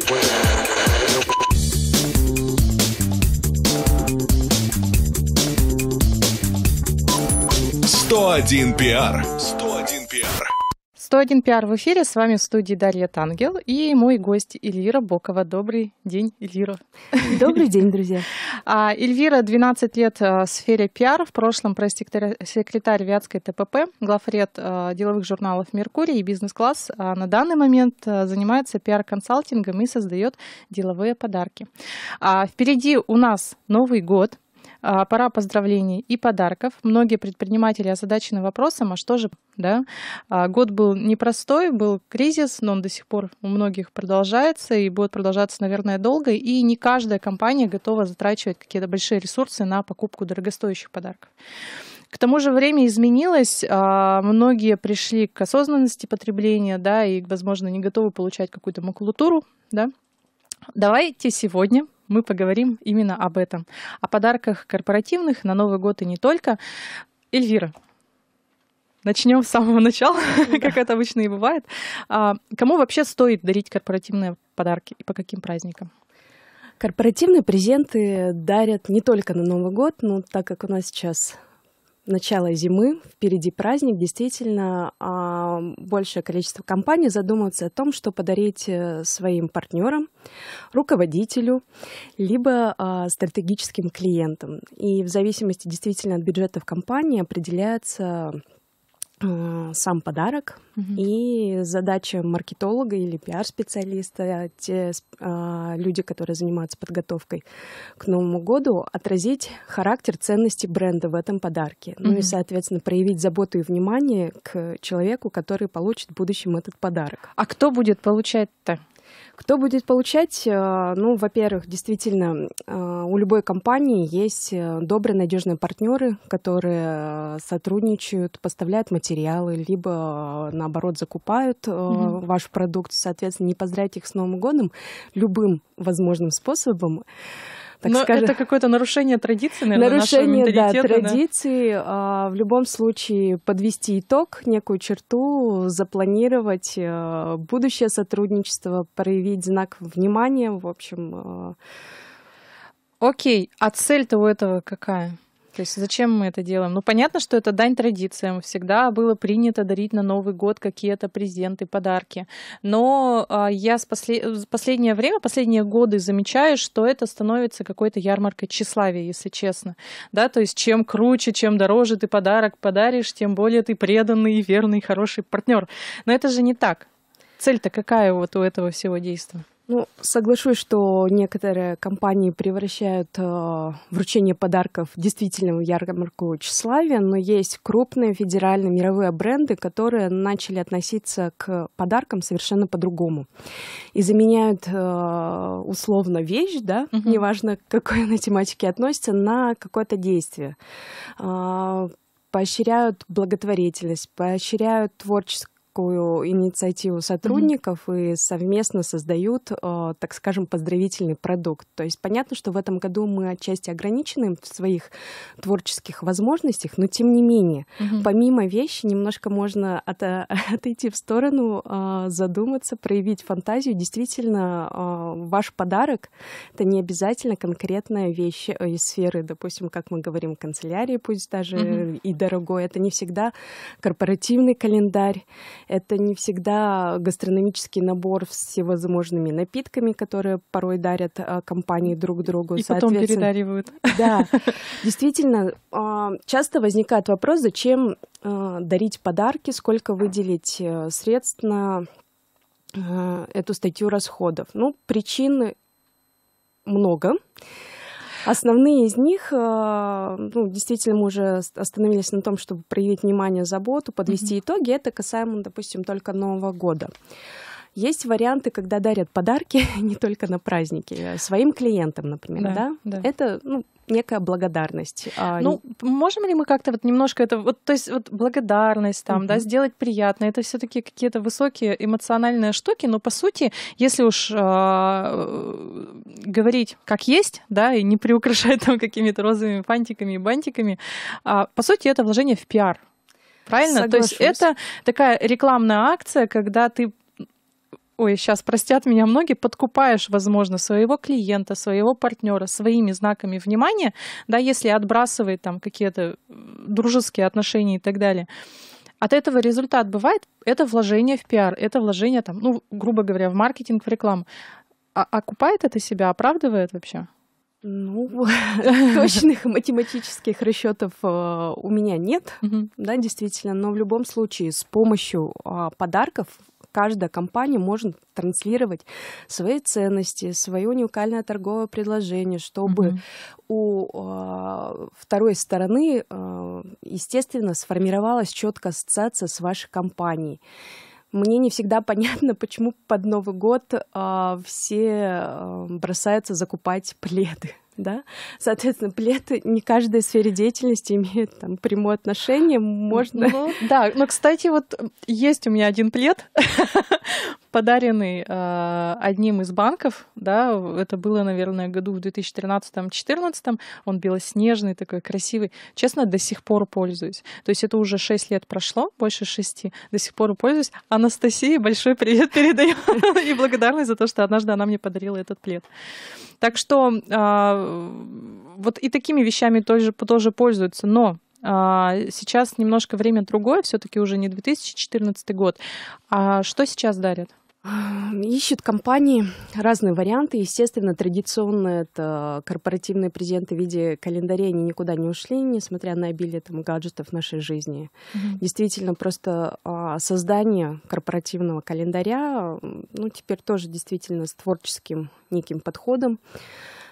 седьмой. Сто один пиар. 101 101 пиар в эфире, с вами в студии Дарья Тангел и мой гость Эльвира Бокова. Добрый день, Эльвира. Добрый день, друзья. А, Эльвира 12 лет а, в сфере пиар, в прошлом пресс-секретарь Вятской ТПП, главред а, деловых журналов «Меркурий» и «Бизнес-класс». на данный момент занимается пиар-консалтингом и создает деловые подарки. впереди у нас Новый год – а, пора поздравлений и подарков. Многие предприниматели озадачены вопросом, а что же, да? А, год был непростой, был кризис, но он до сих пор у многих продолжается и будет продолжаться, наверное, долго. И не каждая компания готова затрачивать какие-то большие ресурсы на покупку дорогостоящих подарков. К тому же время изменилось, а, многие пришли к осознанности потребления, да, и, возможно, не готовы получать какую-то макулатуру, да. Давайте сегодня мы поговорим именно об этом. О подарках корпоративных на Новый год и не только. Эльвира, начнем с самого начала, как это обычно и бывает. А, кому вообще стоит дарить корпоративные подарки и по каким праздникам? Корпоративные презенты дарят не только на Новый год, но так как у нас сейчас начало зимы, впереди праздник, действительно, а, большее количество компаний задумывается о том, что подарить э, своим партнерам, руководителю, либо а, стратегическим клиентам. И в зависимости действительно от бюджетов компании определяется Э, сам подарок. Угу. И задача маркетолога или пиар-специалиста, а, те а, люди, которые занимаются подготовкой к Новому году, отразить характер ценности бренда в этом подарке. Угу. Ну и, соответственно, проявить заботу и внимание к человеку, который получит в будущем этот подарок. А кто будет получать-то? Кто будет получать? Э, ну, во-первых, действительно, э, у любой компании есть э, добрые, надежные партнеры, которые сотрудничают, поставляют материалы, либо, наоборот, закупают mm-hmm. ваш продукт. Соответственно, не поздравить их с Новым годом любым возможным способом так Но скажем. это какое-то нарушение традиции, наверное, Нарушение, да, традиции. Да? в любом случае подвести итог, некую черту, запланировать э, будущее сотрудничество, проявить знак внимания, в общем. Э. Окей, а цель-то у этого какая? То есть зачем мы это делаем? Ну, понятно, что это дань традициям. Всегда было принято дарить на Новый год какие-то презенты, подарки. Но э, я с после... последнее время, последние годы замечаю, что это становится какой-то ярмаркой тщеславия, если честно. Да, то есть чем круче, чем дороже ты подарок подаришь, тем более ты преданный, верный, хороший партнер. Но это же не так. Цель-то какая вот у этого всего действия? Ну, соглашусь, что некоторые компании превращают э, вручение подарков действительно в ярмарку тщеславия, но есть крупные федеральные мировые бренды, которые начали относиться к подаркам совершенно по-другому и заменяют э, условно вещь, да, угу. неважно, к какой она тематике относится, на какое-то действие а, поощряют благотворительность, поощряют творческое волонтерскую инициативу сотрудников mm-hmm. и совместно создают, э, так скажем, поздравительный продукт. То есть понятно, что в этом году мы отчасти ограничены в своих творческих возможностях, но тем не менее, mm-hmm. помимо вещи, немножко можно от, э, отойти в сторону, э, задуматься, проявить фантазию. Действительно, ваш подарок — это не обязательно конкретная вещь из сферы, допустим, как мы говорим, канцелярии, пусть даже mm-hmm. и дорогой. Это не всегда корпоративный календарь, это не всегда гастрономический набор с всевозможными напитками, которые порой дарят а, компании друг другу. И потом передаривают. Да, действительно, а, часто возникает вопрос, зачем а, дарить подарки, сколько выделить э, средств на эту статью расходов. Ну, причин много. Основные из них, э, ну, действительно, мы уже остановились на том, чтобы проявить внимание, заботу, подвести mm-hmm. итоги. Это касаемо, допустим, только Нового года. Есть варианты, когда дарят подарки не только на праздники, а своим клиентам, например, да? да? да. Это ну, некая благодарность. А ну, можем ли мы как-то вот немножко это, вот, то есть вот благодарность там, mm-hmm. да, сделать приятно, это все таки какие-то высокие эмоциональные штуки, но по сути, если уж э, говорить как есть, да, и не приукрашать там какими-то розовыми фантиками и бантиками, э, по сути, это вложение в пиар. Правильно? Соглашусь. То есть это такая рекламная акция, когда ты ой, сейчас простят меня многие, подкупаешь, возможно, своего клиента, своего партнера своими знаками внимания, да, если отбрасывает там какие-то э, дружеские отношения и так далее. От этого результат бывает, это вложение в пиар, это вложение там, ну, грубо говоря, в маркетинг, в рекламу. А окупает это себя, оправдывает вообще? Ну, точных математических расчетов э, у меня нет, да, действительно, но в любом случае с помощью а, подарков каждая компания может транслировать свои ценности, свое уникальное торговое предложение, чтобы mm у э, второй стороны, э, естественно, сформировалась четкая ассоциация с вашей компанией мне не всегда понятно, почему под Новый год а, все а, бросаются закупать пледы да. Соответственно, плед не каждой сфере деятельности имеет там прямое отношение, можно... Ну, да, но, кстати, вот есть у меня один плед, подаренный э, одним из банков, да, это было, наверное, году в 2013-2014, он белоснежный, такой красивый. Честно, до сих пор пользуюсь. То есть это уже 6 лет прошло, больше 6, до сих пор пользуюсь. Анастасии большой привет передаю и благодарность за то, что однажды она мне подарила этот плед. Так что а, вот и такими вещами тоже, тоже пользуются. Но а, сейчас немножко время другое, все-таки уже не 2014 год. А что сейчас дарят? Ищут компании разные варианты. Естественно, традиционно это корпоративные презенты в виде календарей, они никуда не ушли, несмотря на обилие там, гаджетов в нашей жизни. Mm-hmm. Действительно, просто а, создание корпоративного календаря ну, теперь тоже действительно с творческим неким подходом,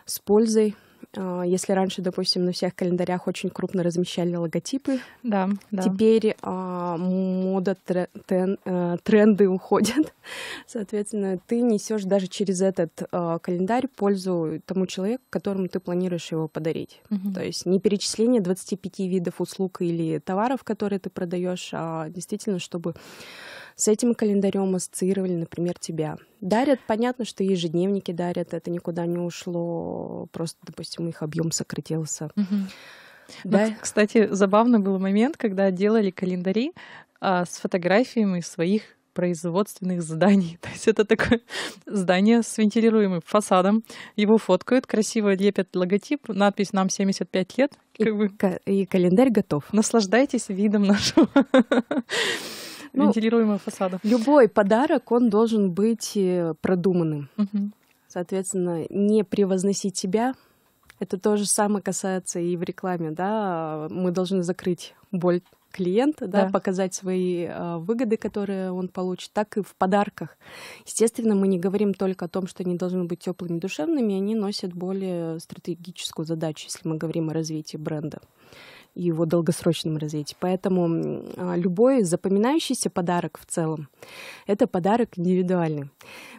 с пользой а, если раньше, допустим, на всех календарях очень крупно размещали логотипы, да, да. теперь а, мода, трен, э, тренды уходят. Соответственно, ты несешь даже через этот а, календарь пользу тому человеку, которому ты планируешь его подарить. Угу. То есть не перечисление 25 видов услуг или товаров, которые ты продаешь, а действительно, чтобы с этим календарем ассоциировали, например, тебя. Дарят, понятно, что ежедневники дарят, это никуда не ушло, просто, допустим, их объем сократился. Угу. Да. Ну, кстати, забавно был момент, когда делали календари а, с фотографиями своих производственных зданий. То есть это такое здание с вентилируемым фасадом. Его фоткают, красиво лепят логотип, надпись «Нам 75 лет». Как бы. и календарь готов. Наслаждайтесь видом нашего ну, вентилируемых фасадов. Любой подарок, он должен быть э, продуманным. Угу. Соответственно, не превозносить себя. Это то же самое касается и в рекламе, да. Мы должны закрыть боль клиента, да, да. показать свои э, выгоды, которые он получит, так и в подарках. Естественно, мы не говорим только о том, что они должны быть теплыми, душевными, они носят более стратегическую задачу, если мы говорим о развитии бренда и его долгосрочном развитии. Поэтому а, любой запоминающийся подарок в целом — это подарок индивидуальный.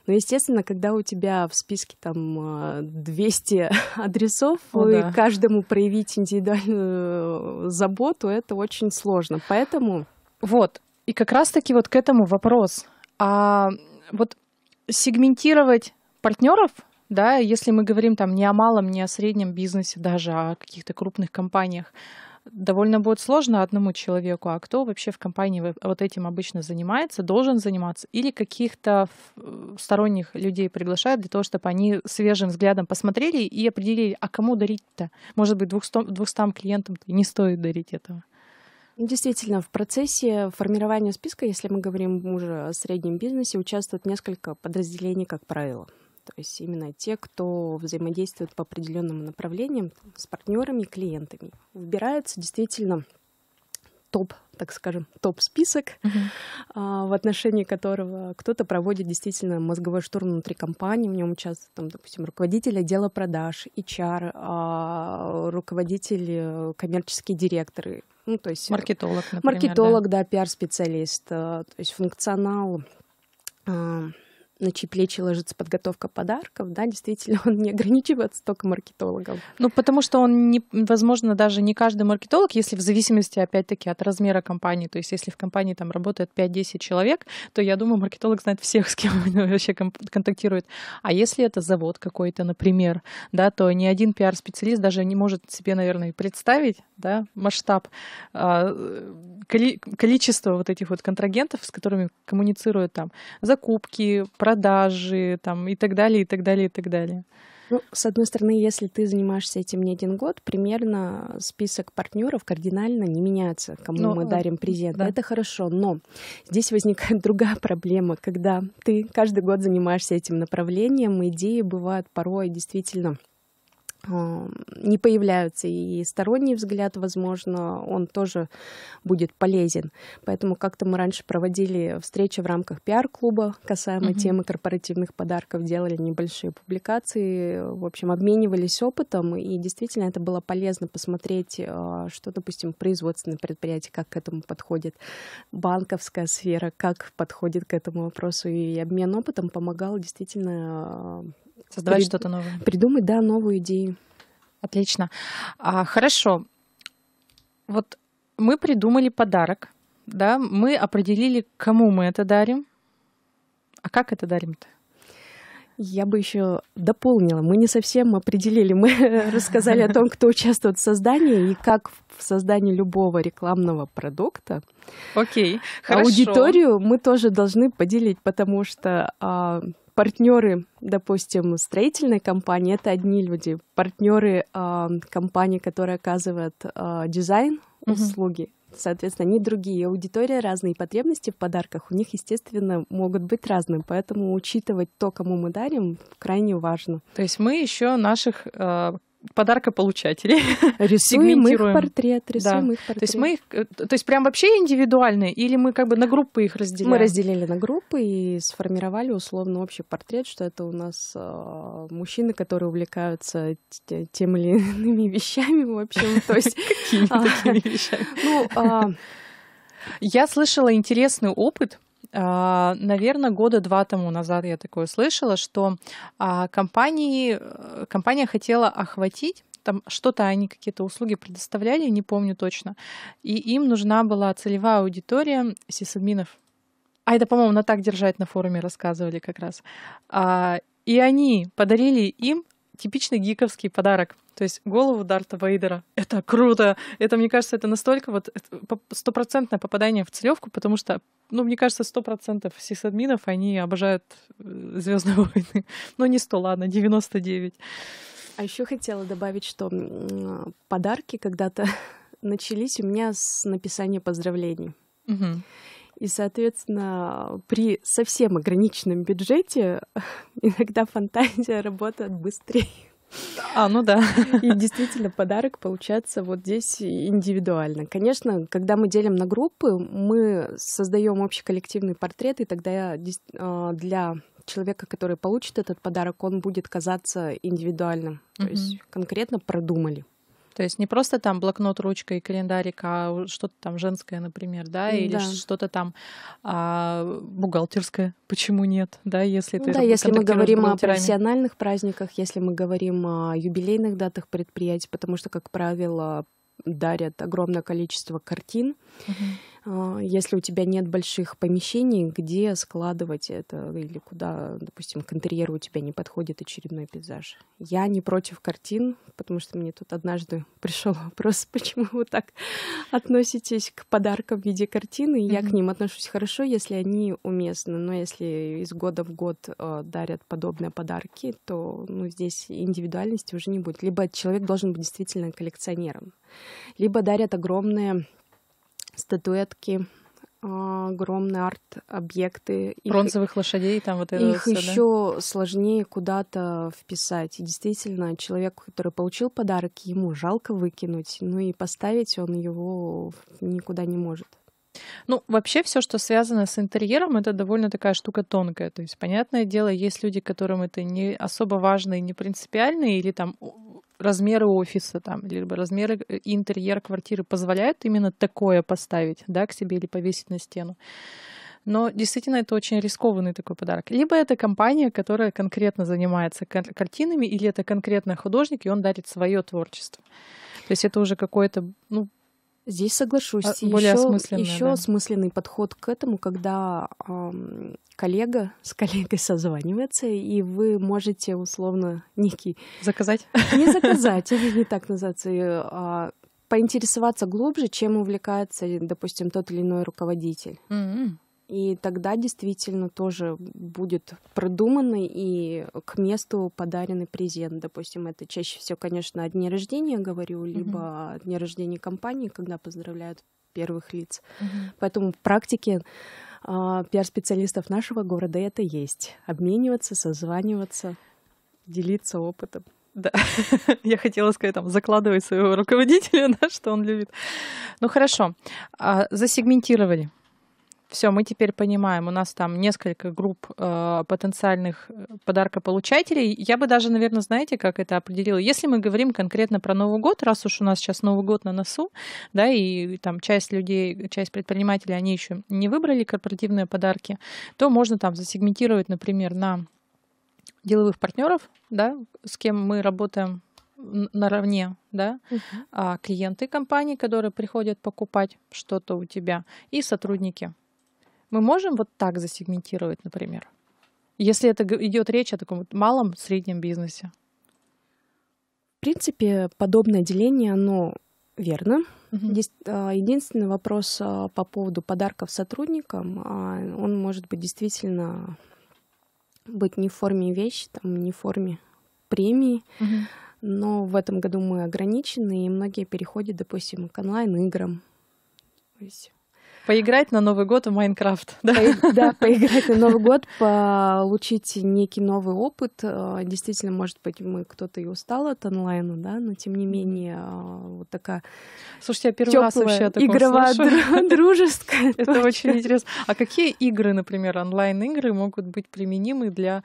Но, естественно, когда у тебя в списке там 200 а, адресов, О, и да. каждому проявить индивидуальную э, заботу, это очень сложно. Поэтому... Вот, и как раз-таки вот к этому вопрос. А вот сегментировать партнеров, да, если мы говорим там не о малом, не о среднем бизнесе даже, а о каких-то крупных компаниях, довольно будет сложно одному человеку, а кто вообще в компании вот этим обычно занимается, должен заниматься, или каких-то сторонних людей приглашают для того, чтобы они свежим взглядом посмотрели и определили, а кому дарить-то? Может быть, 200, 200 клиентам не стоит дарить этого. Ну, действительно, в процессе формирования списка, если мы говорим уже о среднем бизнесе, участвуют несколько подразделений, как правило то есть именно те, кто взаимодействует по определенным направлениям с партнерами и клиентами. Выбираются действительно топ, так скажем, топ-список, uh-huh. в отношении которого кто-то проводит действительно мозговой штурм внутри компании, в нем участвует, там, допустим, руководитель отдела продаж, HR, а, руководитель, э, коммерческие директоры, ну, то есть... Э, маркетолог, например, Маркетолог, да, да пиар-специалист, э, то есть функционал на чьи плечи ложится подготовка подарков, да, действительно, он не ограничивается только маркетологом. Ну, потому что он, не, возможно, даже не каждый маркетолог, если в зависимости, опять-таки, от размера компании, то есть если в компании там работает 5-10 человек, то я думаю, маркетолог знает всех, с кем он вообще контактирует. А если это завод какой-то, например, да, то ни один пиар-специалист даже не может себе, наверное, представить, да, масштаб, а, количество вот этих вот контрагентов, с которыми коммуницируют там закупки, продажи там, и так далее, и так далее, и так далее. Ну, с одной стороны, если ты занимаешься этим не один год, примерно список партнеров кардинально не меняется, кому ну, мы э, дарим презент. Да. Это хорошо, но здесь возникает другая проблема, когда ты каждый год занимаешься этим направлением, идеи бывают порой действительно не появляются, и сторонний взгляд, возможно, он тоже будет полезен. Поэтому как-то мы раньше проводили встречи в рамках пиар-клуба касаемо mm-hmm. темы корпоративных подарков, делали небольшие публикации, в общем, обменивались опытом, и действительно это было полезно посмотреть, а, что, допустим, производственное предприятие, как к этому подходит, банковская сфера, как подходит к этому вопросу, и обмен опытом помогал действительно а, Создавать прид... что-то новое. Придумать, да, новую идею. Отлично. А, хорошо. Вот мы придумали подарок, да, мы определили, кому мы это дарим. А как это дарим-то? Я бы еще дополнила. Мы не совсем определили. Мы рассказали о том, кто участвует в создании и как в создании любого рекламного продукта. Окей, okay, хорошо. Аудиторию мы тоже должны поделить, потому что а, партнеры, допустим, строительной компании, это одни люди. Партнеры э, а, компании, которые оказывают э, а, дизайн услуги, mm соответственно, они другие, аудитория разные, потребности в подарках у них, естественно, могут быть разные, поэтому учитывать то, кому мы дарим, крайне важно. То есть мы еще наших э, подарка получателей. Рисуем их портрет, рисуем да. их портрет. То есть мы их, э, то есть прям вообще индивидуальные, или мы как бы на группы их разделили Мы разделили на группы и сформировали условно общий портрет, что это у нас э, мужчины, которые увлекаются э, тем или иными вещами, в общем, то есть... Какими такими вещами? Ну, а я слышала интересный опыт а, Наверное, года два тому назад я такое слышала, что а, компании, э, компания хотела охватить там что-то они какие-то услуги предоставляли, не помню точно. И им нужна была целевая аудитория сисадминов. А это, по-моему, на так держать на форуме рассказывали как раз. А, и они подарили им типичный гиковский подарок. То есть голову Дарта Вейдера — это круто! Это, мне кажется, это настолько вот э, стопроцентное попадание в целевку, потому что, ну, мне кажется, сто процентов сисадминов, они обожают э, Звездные войны. Ну, не сто, ладно, 99. А еще хотела добавить, что а, подарки когда-то начались у меня с написания поздравлений. Угу. И, соответственно, при совсем ограниченном бюджете иногда фантазия работает быстрее. А, ну да. И действительно, подарок получается вот здесь индивидуально. Конечно, когда мы делим на группы, мы создаем общий коллективный портрет, и тогда а, для человека, который получит этот подарок, он будет казаться индивидуальным. Mm-hmm. То есть конкретно продумали. То есть не просто там блокнот, ручка и календарик, а что-то там женское, например, да, или да. что-то там а, бухгалтерское. Почему нет, да, если ну ты Да, если мы говорим о профессиональных праздниках, если мы говорим о юбилейных датах предприятий, потому что, как правило, дарят огромное количество картин. Uh-huh. А, если у тебя нет больших помещений, где складывать это или куда, допустим, к интерьеру у тебя не подходит очередной пейзаж. Я не против картин, потому что мне тут однажды пришел вопрос, почему вы так относитесь к подаркам в виде картины. Mm-hmm. Я к ним отношусь хорошо, если они уместны, но если из года в год э, дарят подобные подарки, то ну, здесь индивидуальности уже не будет. Либо человек должен быть действительно коллекционером, либо дарят огромные статуэтки, а, огромные арт-объекты. Бронзовых их, лошадей, там вот это Их все, еще да? сложнее куда-то вписать. И действительно, человек, который получил подарок, ему жалко выкинуть, ну и поставить он его никуда не может. Ну, вообще все, что связано с интерьером, это довольно такая штука тонкая. То есть, понятное дело, есть люди, которым это не особо важно и не принципиально, или там размеры офиса, там, либо размеры э, интерьер квартиры позволяют именно такое поставить, да, к себе или повесить на стену. Но действительно это очень рискованный такой подарок. Либо это компания, которая конкретно занимается картинами, или это конкретно художник, и он дарит свое творчество. То есть это уже какое-то, ну, Здесь соглашусь. А, более еще, осмысленный, еще да. осмысленный подход к этому, когда эм, коллега с коллегой созванивается, и вы можете условно некий... Заказать? Не заказать, это не так называется. Э, а поинтересоваться глубже, чем увлекается, допустим, тот или иной руководитель. М-м. И тогда действительно тоже будет продуманный и к месту подаренный презент. Допустим, это чаще всего, конечно, о дне рождения говорю, либо mm-hmm. о дне рождения компании, когда поздравляют первых лиц. Mm-hmm. Поэтому в практике э, пиар-специалистов нашего города это есть. Обмениваться, созваниваться, делиться опытом. Да, я хотела сказать, там, закладывай своего руководителя, да, что он любит. Ну хорошо, а, засегментировали все, мы теперь понимаем, у нас там несколько групп э, потенциальных э, подаркополучателей. Я бы даже, наверное, знаете, как это определила. Если мы говорим конкретно про Новый год, раз уж у нас сейчас Новый год на носу, да, и там часть людей, часть предпринимателей, они еще не выбрали корпоративные подарки, то можно там засегментировать, например, на деловых партнеров, да, с кем мы работаем наравне, да, uh-huh. а клиенты компании, которые приходят покупать что-то у тебя, и сотрудники, мы можем вот так засегментировать, например? Если это идет речь о таком малом, среднем бизнесе. В принципе, подобное деление, оно верно. Есть, а, единственный вопрос а, по поводу подарков сотрудникам, а, он может быть действительно быть не в форме вещи, там, не в форме премии. Но в этом году мы ограничены, и многие переходят, допустим, к онлайн-играм. То есть Поиграть на Новый год в Майнкрафт. Да, По, да поиграть на Новый год, получить некий новый опыт. Э, действительно, может быть, мы кто-то и устал от онлайна, да, но тем не менее э, вот такая Слушайте, я первый теплая, раз вообще о таком игровая, слышу. дружеская. Это очень интересно. А какие игры, например, онлайн-игры могут быть применимы для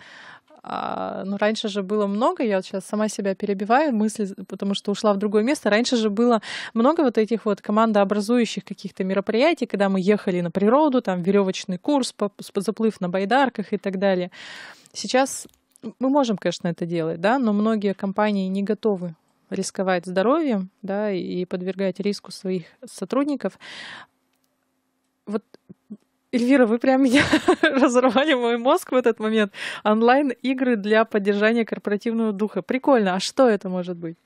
а, ну, раньше же было много, я вот сейчас сама себя перебиваю мысли, потому что ушла в другое место. Раньше же было много вот этих вот командообразующих каких-то мероприятий, когда мы ехали на природу, там веревочный курс, заплыв на байдарках и так далее. Сейчас мы можем, конечно, это делать, да, но многие компании не готовы рисковать здоровьем, да, и подвергать риску своих сотрудников. Вот Эльвира, вы прям меня разорвали мой мозг в этот момент. Онлайн-игры для поддержания корпоративного духа. Прикольно. А что это может быть?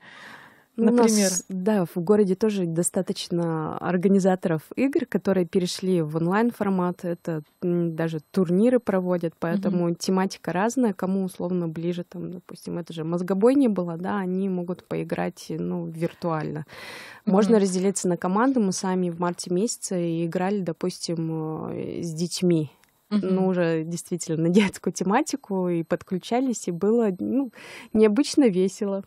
Например? нас, да, в городе тоже достаточно организаторов игр, которые перешли в онлайн-формат. Это даже турниры проводят, поэтому mm-hmm. тематика разная. Кому условно ближе, там, допустим, это же мозгобой не было, да, они могут поиграть, ну, виртуально. Можно mm-hmm. разделиться на команды. Мы сами в марте месяце играли, допустим, э, с детьми ну, уже действительно на детскую тематику, и подключались, и было, ну, необычно весело.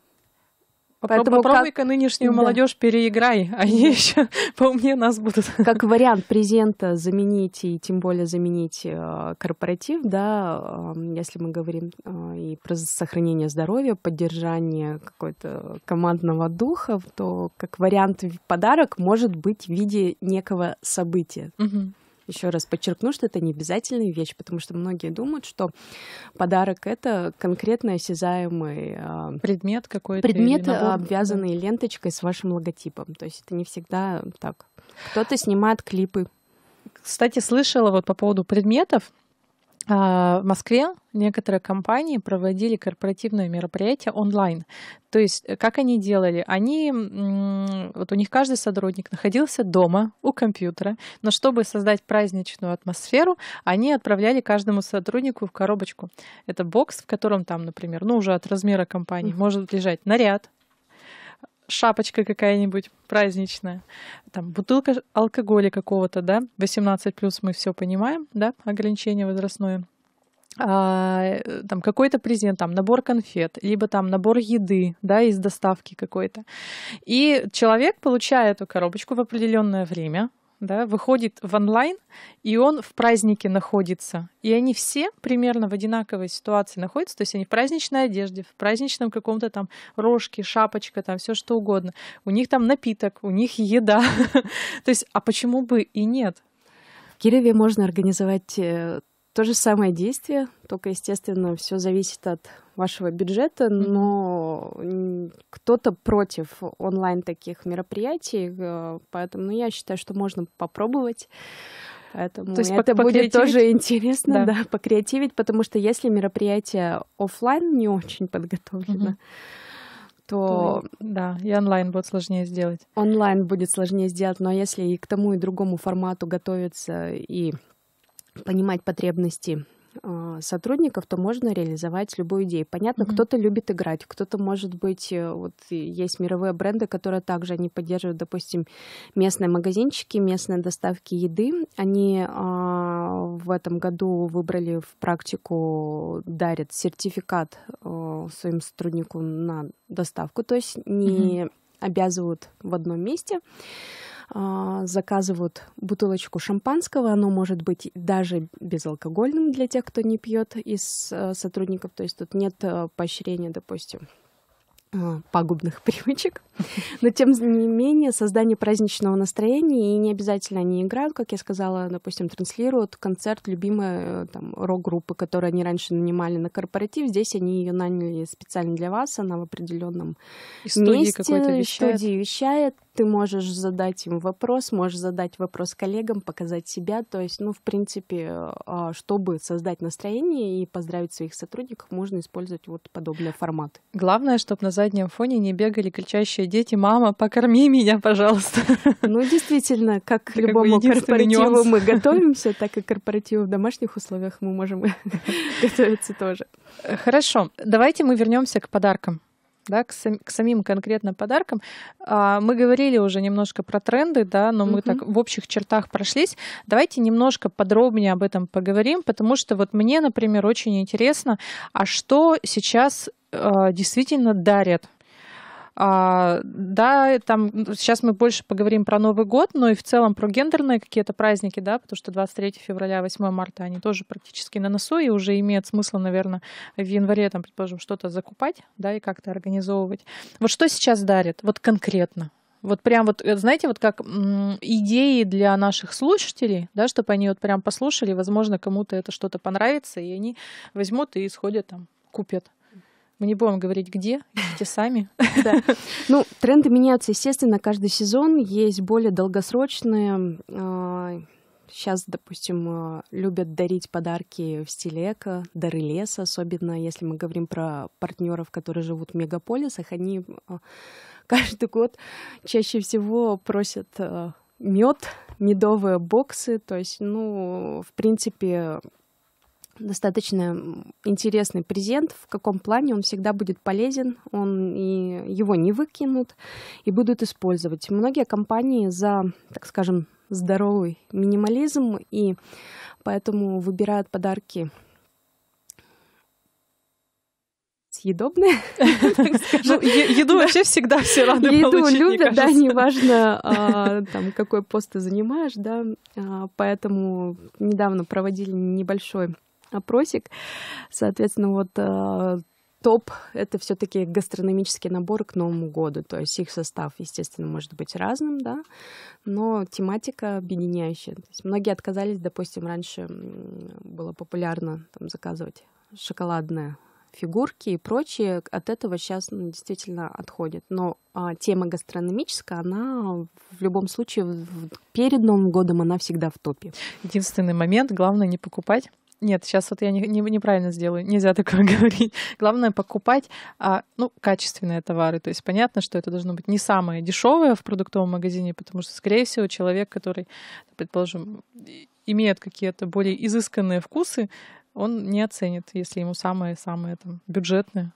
Поэтому попробуй-ка как... нынешнюю да. молодежь переиграй, а они еще поумнее нас будут. Как вариант презента заменить и тем более заменить э, корпоратив, да, если мы говорим э, и про сохранение здоровья, поддержание какой-то командного духа, то как вариант подарок может быть в виде некого события. Угу. Еще раз подчеркну, что это не обязательная вещь, потому что многие думают, что подарок — это конкретно осязаемый... А, предмет какой-то. Предмет, набор, а, обвязанный да. ленточкой с вашим логотипом. То есть это не всегда так. Кто-то снимает клипы. Кстати, слышала вот по поводу предметов, а, в Москве некоторые компании проводили корпоративные мероприятия онлайн. То есть, э, как они делали? Они, вот у них каждый сотрудник находился дома у компьютера, но чтобы создать праздничную атмосферу, они отправляли каждому сотруднику в коробочку. Это бокс, в котором там, например, ну уже от размера компании может лежать наряд, шапочка какая-нибудь праздничная, там бутылка алкоголя какого-то, да, 18 плюс мы все понимаем, да, ограничение возрастное, а, там какой-то презент, там набор конфет, либо там набор еды, да, из доставки какой-то. И человек, получая эту коробочку в определенное время, да, выходит в онлайн, и он в празднике находится. И они все примерно в одинаковой ситуации находятся, то есть они в праздничной одежде, в праздничном каком-то там рожке, шапочка, там все что угодно. У них там напиток, у них еда. То есть, а почему бы и нет? В Кирове можно организовать э, то же самое действие, только, естественно, все зависит от вашего бюджета, но кто-то против онлайн таких мероприятий, э, поэтому ну, я считаю, что можно попробовать. Поэтому То есть это будет тоже интересно, да. да, покреативить, потому что если мероприятие офлайн не очень подготовлено, угу. то... Да, и онлайн будет сложнее сделать. Онлайн будет сложнее сделать, но если и к тому, и другому формату готовиться и понимать потребности а, сотрудников, то можно реализовать любую идею. Понятно, mm-hmm. кто-то любит играть, кто-то, может быть, э, вот есть мировые бренды, которые также они поддерживают, допустим, местные магазинчики, местные доставки еды. Они а, в этом году выбрали в практику, дарят сертификат а, своим сотруднику на доставку, то есть не mm-hmm. обязывают в одном месте. А, заказывают бутылочку шампанского. Оно может быть даже безалкогольным для тех, кто не пьет из э, сотрудников. То есть тут нет э, поощрения, допустим, э, пагубных привычек. Но тем не менее, создание праздничного настроения, и не обязательно они играют, как я сказала, допустим, транслируют концерт любимой там, рок-группы, которую они раньше нанимали на корпоратив. Здесь они ее наняли специально для вас, она в определенном месте, студии вещает. студии вещает. Ты можешь задать им вопрос, можешь задать вопрос коллегам, показать себя. То есть, ну, в принципе, а, чтобы создать настроение и поздравить своих сотрудников, можно использовать вот подобные форматы. Главное, чтобы на заднем фоне не бегали кричащие дети «Мама, покорми меня, пожалуйста!» Ну, действительно, как к любому корпоративу мы готовимся, так и корпоративу в домашних условиях мы можем готовиться тоже. Хорошо, давайте мы вернемся к подаркам да, к, сам, к самим конкретно подаркам. А, мы говорили уже немножко про тренды, да, но мы mm так в общих чертах прошлись. Давайте немножко подробнее об этом поговорим, потому что вот мне, например, очень интересно, а что сейчас э, действительно дарят а, да, там сейчас мы больше поговорим про Новый год, но и в целом про гендерные какие-то праздники, да, потому что 23 февраля, 8 марта, они тоже практически на носу, и уже имеет смысл, наверное, в январе, там, предположим, что-то закупать, да, и как-то организовывать. Вот что сейчас дарит, вот конкретно? Вот прям вот, э, знаете, вот как идеи для наших слушателей, да, чтобы они вот прям послушали, возможно, кому-то это что-то понравится, и они возьмут и сходят там, купят. Мы не будем говорить, где, идите сами. Да. Ну, тренды меняются, естественно, каждый сезон. Есть более долгосрочные. Сейчас, а, допустим, а, любят дарить подарки в стиле эко, дары леса, особенно если мы говорим про партнеров, которые живут в мегаполисах, они а, каждый год чаще всего просят мед, медовые боксы, то есть, ну, в принципе, достаточно интересный презент, в каком плане он всегда будет полезен, он и его не выкинут и будут использовать. Многие компании за, так скажем, здоровый минимализм и поэтому выбирают подарки съедобные. Ну, еду вообще всегда все рады Еду любят, да, неважно, а, там, какой пост ты занимаешь, да. А, поэтому недавно проводили небольшой опросик. Соответственно, вот э, топ — это все таки гастрономический набор к Новому году. То есть их состав, естественно, может быть разным, да, но тематика объединяющая. То есть многие отказались, допустим, раньше было популярно там, заказывать шоколадное фигурки и прочее от этого сейчас ну, действительно отходит. Но а, тема гастрономическая, она в любом случае в, перед Новым годом она всегда в топе. Единственный момент, главное не покупать нет, сейчас вот я не, не, неправильно сделаю, нельзя такое говорить. Главное покупать, а, ну, качественные товары. То есть понятно, что это должно быть не самое дешевое в продуктовом магазине, потому что, скорее всего, человек, который, предположим, имеет какие-то более изысканные вкусы, он не оценит, если ему самое-самое там бюджетное.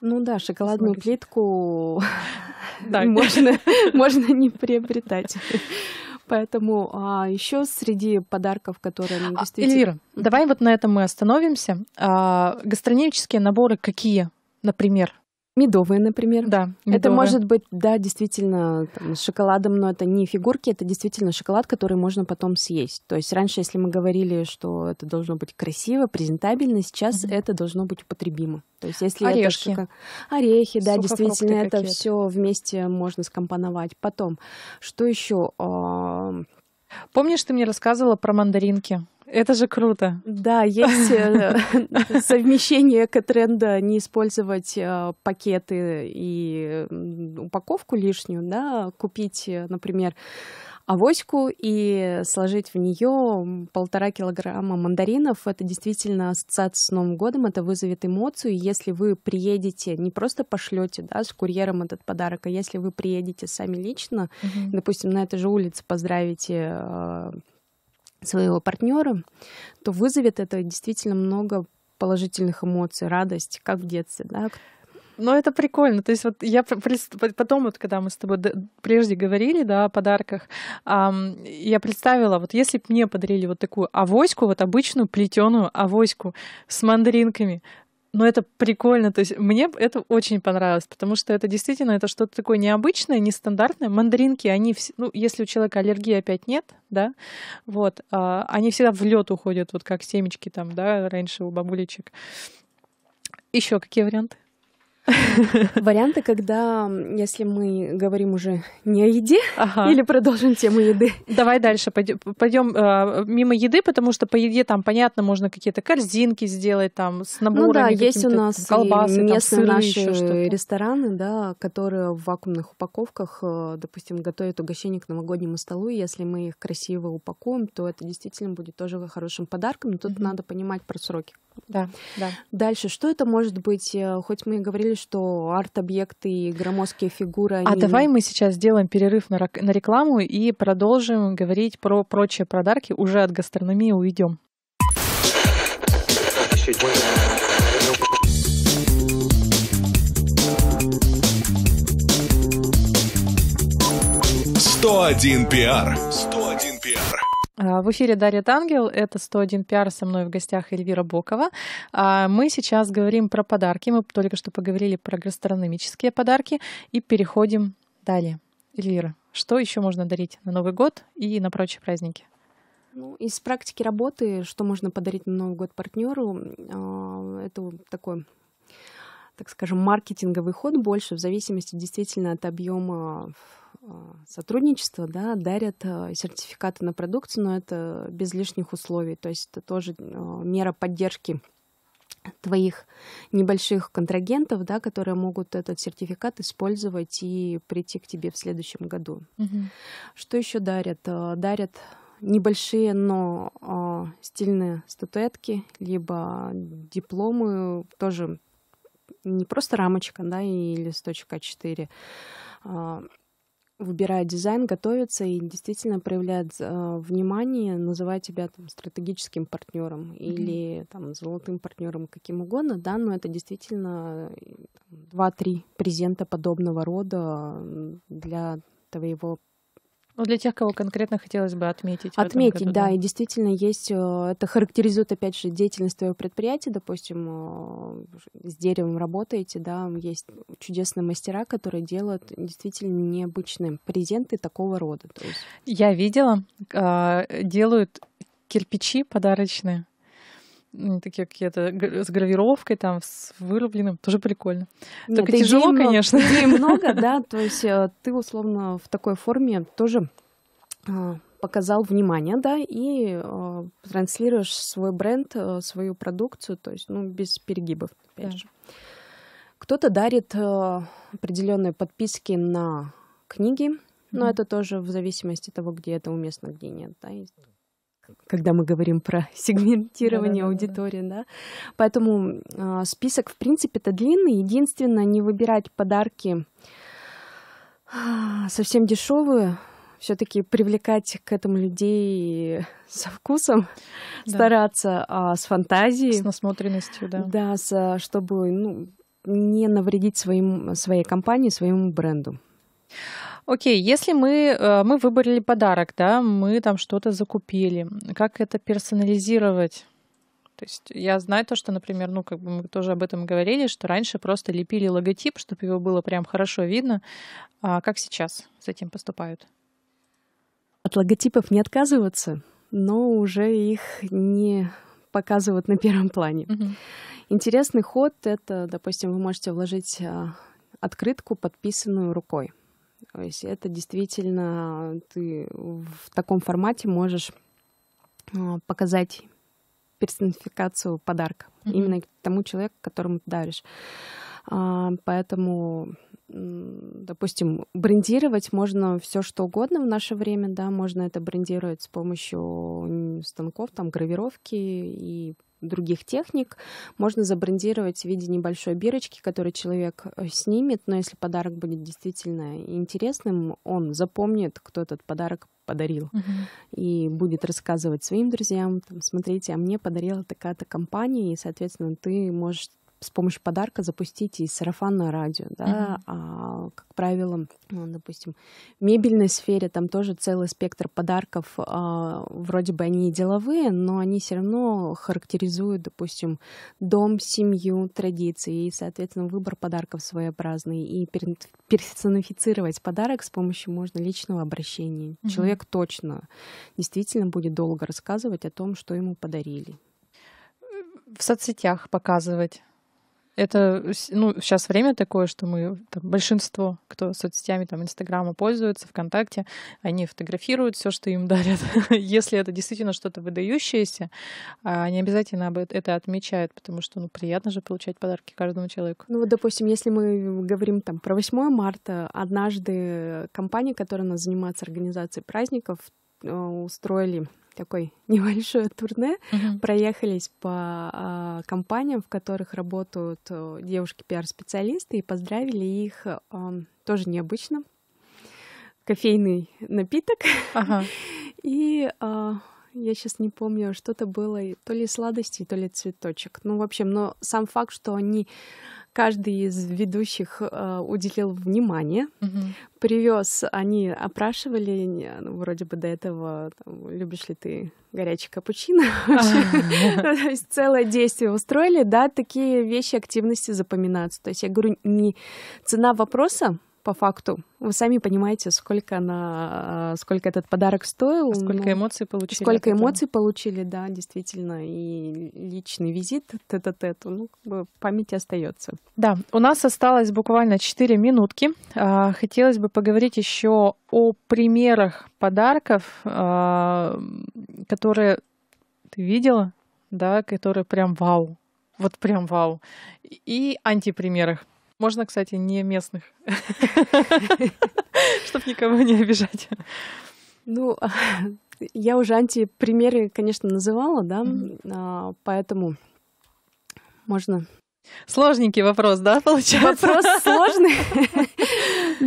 Ну да, шоколадную Смотрите. плитку можно не приобретать. Поэтому а, еще среди подарков, которые нам действительно... Эльвира, давай вот на этом мы остановимся. А, гастрономические наборы какие, например, Медовые, например. Да. Медовые. Это может быть, да, действительно там, с шоколадом, но это не фигурки, это действительно шоколад, который можно потом съесть. То есть раньше, если мы говорили, что это должно быть красиво, презентабельно, сейчас mm-hmm. это должно быть употребимо. То есть если орехи. это шока... орехи, да, действительно, это все вместе можно скомпоновать. Потом, что еще? Помнишь, ты мне рассказывала про мандаринки? Это же круто. Да, есть э, совмещение эко-тренда, не использовать э, пакеты и упаковку лишнюю, да, купить, э, например, авоську и сложить в нее полтора килограмма мандаринов. Это действительно ассоциация с Новым годом, это вызовет эмоцию. Если вы приедете, не просто пошлете да, с курьером этот подарок, а если вы приедете сами лично, угу. допустим, на этой же улице поздравите своего партнера, то вызовет это действительно много положительных эмоций, радость, как в детстве, да, ну, это прикольно. То есть вот я потом, вот когда мы с тобой прежде говорили, да, о подарках, эм, я представила, вот если бы мне подарили вот такую авоську, вот обычную плетеную авоську с мандаринками, но ну, это прикольно. То есть мне это очень понравилось, потому что это действительно это что-то такое необычное, нестандартное. Мандаринки, они все, ну, если у человека аллергии опять нет, да, вот, а, они всегда в лед уходят, вот как семечки там, да, раньше у бабулечек. Еще какие варианты? Варианты, когда, если мы говорим уже не о еде, ага. или продолжим тему еды. Давай дальше пойдем, э, мимо еды, потому что по еде там понятно можно какие-то корзинки сделать там с ну наборами. Ну да, есть у нас там, колбасы, местные там, сыры, наши рестораны, да, которые в вакуумных упаковках, э, допустим, готовят угощение к новогоднему столу, и если мы их красиво упакуем, то это действительно будет тоже хорошим подарком. Но тут mm-hmm. надо понимать про сроки. Да, да. Дальше, что это может быть? Э, хоть мы и говорили, что арт-объекты и громоздкие фигуры... А они... А давай мы сейчас сделаем перерыв на, рак... на рекламу и продолжим говорить про прочие подарки. Уже от гастрономии уйдем. «101 пиар». 101 а, в эфире Дарья Тангел, это 101 пиар, со мной в гостях Эльвира Бокова. А, мы сейчас говорим про подарки, мы только что поговорили про гастрономические подарки и переходим далее. Эльвира, что еще можно дарить на Новый год и на прочие праздники? Ну, из практики работы, что можно подарить на Новый год партнеру, а, это такой так скажем, маркетинговый ход больше в зависимости действительно от объема а, сотрудничество, да, дарят а, сертификаты на продукцию, но это без лишних условий, то есть это тоже а, мера поддержки твоих небольших контрагентов, да, которые могут этот сертификат использовать и прийти к тебе в следующем году. Угу. Что еще дарят? Дарят небольшие, но стильные статуэтки, либо дипломы, тоже не просто рамочка, да, или листочек А4, выбирают дизайн, готовится и действительно проявляет э, внимание, называя тебя там, стратегическим партнером mm-hmm. или там, золотым партнером, каким угодно, да, но это действительно э, два-три презента подобного рода для твоего ну, для тех, кого конкретно хотелось бы отметить. Отметить, году, да, да, и действительно есть, э, это характеризует, опять же, деятельность твоего предприятия, допустим, э, с деревом работаете, да, есть чудесные мастера, которые делают действительно необычные презенты такого рода. есть... Я видела, а, делают кирпичи подарочные такие какие-то с гравировкой, там, с вырубленным, тоже прикольно. Нет, Только тяжело, много, конечно. Идей много, да, то есть э, ты условно в такой форме тоже а, показал внимание, да, и э, транслируешь свой бренд, э, свою продукцию, то есть, ну, без перегибов, опять да. же. Кто-то дарит э, определенные подписки на книги, но mm-hmm. это тоже в зависимости от того, где это уместно, где нет. Да когда мы говорим про сегментирование аудитории, да. Поэтому э, список, в принципе-то, длинный. Единственное, не выбирать подарки а, совсем дешевые, все-таки привлекать к этому людей со вкусом, да. стараться а, с фантазией. С насмотренностью, да. Да, с, чтобы ну, не навредить своим, своей компании, своему бренду. Окей, если мы, э, мы выбрали подарок, да, мы там что-то закупили, как это персонализировать? То есть я знаю то, что, например, ну, как бы мы тоже об этом говорили, что раньше просто лепили логотип, чтобы его было прям хорошо видно. А как сейчас с этим поступают? От логотипов не отказываться, но уже их не показывают на первом плане. Угу. Интересный ход — это, допустим, вы можете вложить а, открытку, подписанную рукой. То есть это действительно ты в таком формате можешь а, показать персонификацию подарка mm-hmm. именно тому человеку, которому ты даришь. А, поэтому допустим, брендировать можно все что угодно в наше время, да, можно это брендировать с помощью станков, там, гравировки и других техник. Можно забрендировать в виде небольшой бирочки, которую человек э, снимет, но если подарок будет действительно интересным, он запомнит, кто этот подарок подарил. Uh-huh. И будет рассказывать своим друзьям, там, смотрите, а мне подарила такая-то компания, и, соответственно, ты можешь с помощью подарка запустить и сарафанное радио, да, mm-hmm. а, как правило, ну, допустим, в мебельной сфере там тоже целый спектр подарков, а, вроде бы они и деловые, но они все равно характеризуют, допустим, дом, семью, традиции, и, соответственно, выбор подарков своеобразный, и персонифицировать подарок с помощью можно личного обращения. Mm-hmm. Человек точно, действительно будет долго рассказывать о том, что ему подарили в соцсетях показывать это, ну, сейчас время такое, что мы, там, большинство, кто соцсетями, там, Инстаграма пользуется, ВКонтакте, они фотографируют все, что им дарят. Если это действительно что-то выдающееся, а, они обязательно об это отмечают, потому что, ну, приятно же получать подарки каждому человеку. Ну, вот, допустим, если мы говорим, там, про 8 марта, однажды компания, которая у нас занимается организацией праздников, э, устроили такой небольшое турне, угу. проехались по а, компаниям, в которых работают э, девушки-пиар-специалисты, и поздравили их а, тоже необычно. Кофейный напиток. Ага. И а, я сейчас не помню, что-то было, то ли сладости, то ли цветочек. Ну, в общем, но сам факт, что они Каждый из ведущих э, уделил внимание, угу. привез, они опрашивали, ну, вроде бы до этого, там, любишь ли ты горячий капучино. А. То есть целое действие устроили, да, такие вещи, активности запоминаются. То есть я говорю, не цена вопроса, по факту. Вы сами понимаете, сколько она, э, сколько этот подарок стоил. Сколько ну, эмоций получили. Сколько эмоций получили, да, действительно. И личный визит тет-а-тет, ну, как памяти остается. Да, у нас осталось буквально 4 минутки. А, хотелось бы поговорить еще о примерах подарков, а, которые ты видела, да, которые прям вау. Вот прям вау. И антипримерах. Можно, кстати, не местных, чтобы никого не обижать. Ну, я уже антипримеры, конечно, называла, да, а, поэтому можно. Сложненький вопрос, да, получается? Вопрос сложный.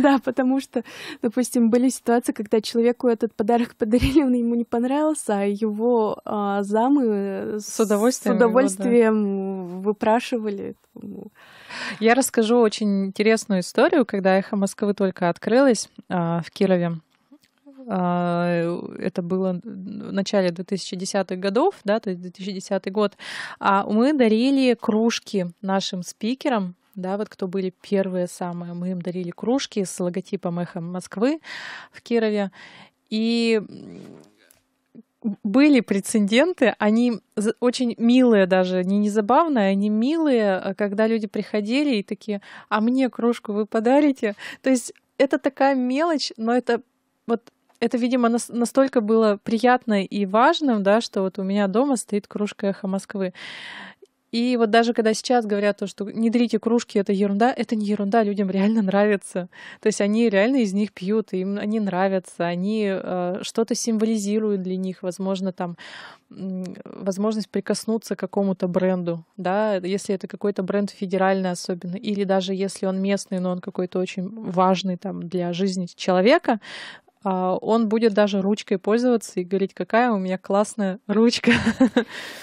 Да, потому что, допустим, были ситуации, когда человеку этот подарок подарили, он ему не понравился, а его а, замы с удовольствием, выпрашивали. Я расскажу очень интересную историю, когда эхо Москвы только открылось а, в Кирове. А, это было в начале 2010-х годов, да, то есть 2010 год. А мы дарили кружки нашим спикерам, да, вот кто были первые самые, мы им дарили кружки с логотипом «Эхо Москвы» в Кирове. И были прецеденты, они очень милые даже, не незабавные, они милые, э, когда люди приходили и такие, а мне кружку вы подарите. То есть это такая мелочь, но это вот это, видимо, настолько было приятно и важным, да, что вот у меня дома стоит кружка «Эхо Москвы». И вот даже когда сейчас говорят то, что не дрите кружки, это ерунда, это не ерунда, людям реально нравится. То есть они реально из них пьют, им они нравятся, они э, что-то символизируют для них, возможно, там возможность прикоснуться к какому-то бренду, да, если это какой-то бренд федеральный особенно, или даже если он местный, но он какой-то очень важный там для жизни человека, а, он будет даже ручкой пользоваться и говорить, какая у меня классная ручка.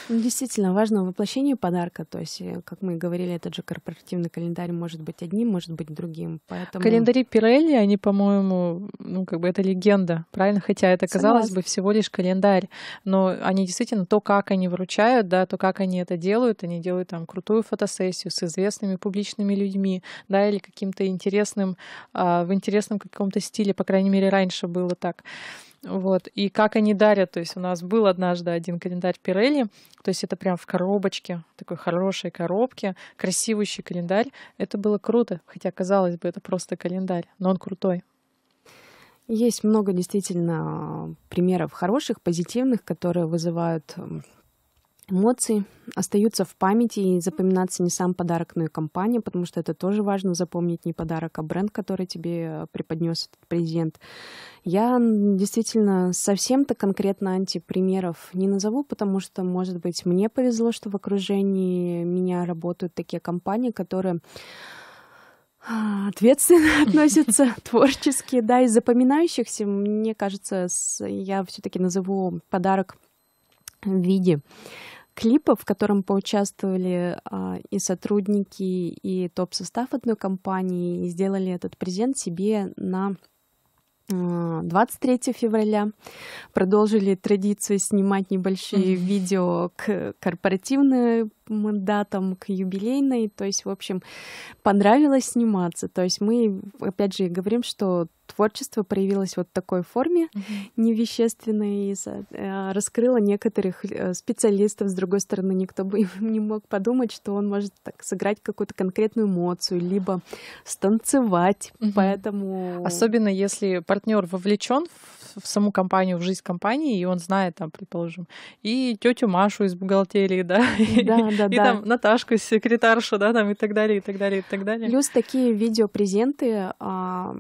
Ну, действительно, важно воплощение подарка. То есть, э, как мы говорили, этот же корпоративный календарь может быть одним, может быть другим. Поэтому... Календари Пирелли, они, по-моему, ну, как бы это легенда, правильно? Хотя это, казалось Согласна. бы, всего лишь календарь. Но они действительно, то, как они выручают, да, то, как они это делают, они делают там крутую фотосессию с известными публичными людьми, да, или каким-то интересным, а, в интересном каком-то стиле, по крайней мере, раньше раньше было так. Вот. И как они дарят, то есть у нас был однажды один календарь Пирелли, то есть это прям в коробочке, такой хорошей коробке, красивущий календарь. Это было круто, хотя, казалось бы, это просто календарь, но он крутой. Есть много действительно примеров хороших, позитивных, которые вызывают эмоции остаются в памяти и запоминаться не сам подарок, но и компания, потому что это тоже важно запомнить не подарок, а бренд, который тебе э, преподнес этот президент. Я действительно совсем-то конкретно антипримеров не назову, потому что, может быть, мне повезло, что в окружении меня работают такие компании, которые а, ответственно относятся, творческие, да, и запоминающихся, мне кажется, я все-таки назову подарок в виде клипа, в котором поучаствовали а, и сотрудники, и топ-состав одной компании, и сделали этот презент себе на 23 а, февраля продолжили традицию снимать небольшие видео к корпоративной датам, к юбилейной. То есть, в общем, понравилось сниматься. То есть мы, опять же, говорим, что творчество проявилось вот в такой форме, mm-hmm. невещественной, и э, раскрыло некоторых э, специалистов. С другой стороны, никто бы не мог подумать, что он может так сыграть какую-то конкретную эмоцию, либо станцевать. Mm-hmm. Поэтому... Особенно если партнер вовлечен в саму компанию, в жизнь компании, и он знает там, предположим, и тетю Машу из бухгалтерии, да, да, да, и да. там Наташку, секретаршу, да, там и так далее, и так далее, и так далее. Плюс такие видеопрезенты а,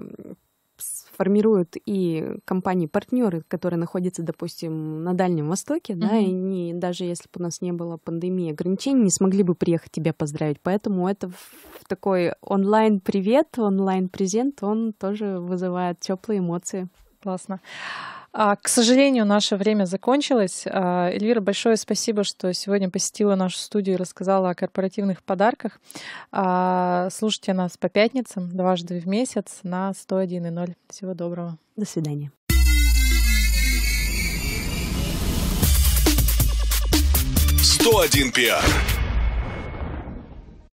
формируют и компании-партнеры, которые находятся, допустим, на Дальнем Востоке, mm-hmm. да, и они даже если бы у нас не было пандемии ограничений, не смогли бы приехать тебя поздравить. Поэтому это такой онлайн-привет, онлайн-презент, он тоже вызывает теплые эмоции. Классно. А, к сожалению, наше время закончилось. А, Эльвира, большое спасибо, что сегодня посетила нашу студию и рассказала о корпоративных подарках. А, слушайте нас по пятницам дважды в месяц на 101.0. Всего доброго. До свидания. Сто один пиар».